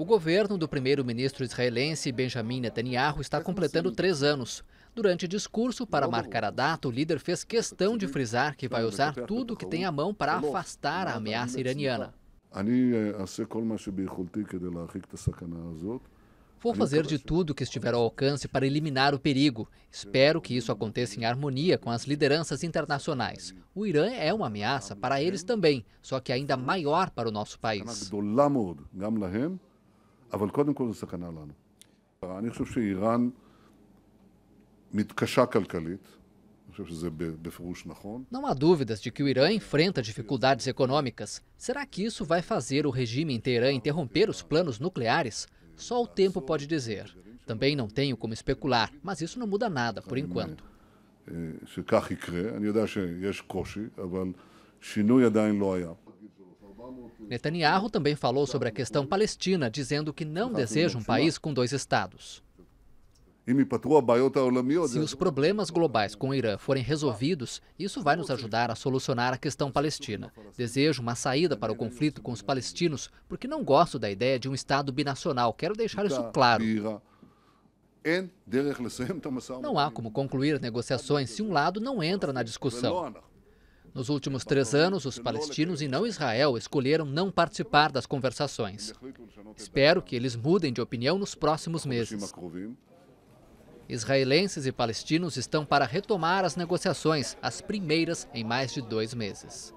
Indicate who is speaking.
Speaker 1: O governo do primeiro-ministro israelense Benjamin Netanyahu está completando três anos. Durante discurso para marcar a data, o líder fez questão de frisar que vai usar tudo o que tem à mão para afastar a ameaça iraniana. Eh, Vou fazer de tudo que estiver ao alcance para eliminar o perigo. Espero que isso aconteça em harmonia com as lideranças internacionais. O Irã é uma ameaça para eles também, só que ainda maior para o nosso
Speaker 2: país. אבל קודם כל זו סכנה לנו. אני חושב שאיראן מתקשה כלכלית,
Speaker 1: Não há dúvidas de que o Irã enfrenta dificuldades econômicas. Será que isso vai fazer o regime em Teherã interromper os planos nucleares? Só o tempo pode dizer. Também não tenho como especular, mas isso não muda nada por enquanto.
Speaker 2: É, se יקרה, אני יודע שיש קושי, אבל mas עדיין לא
Speaker 1: Netanyahu também falou sobre a questão palestina, dizendo que não deseja um país com dois estados.
Speaker 2: Se os problemas globais com o Irã
Speaker 1: forem resolvidos, isso vai nos ajudar a solucionar a questão palestina. Desejo uma saída para o conflito com os palestinos, porque não gosto da ideia de um Estado binacional. Quero deixar isso tá, claro. Não há como concluir negociações se um lado não entra na discussão. Nos últimos três anos, os palestinos e né? não Israel escolheram não participar das conversações. Espero que eles mudem de opinião nos próximos meses. Israelenses e palestinos estão para retomar as negociações, as primeiras em mais de dois meses.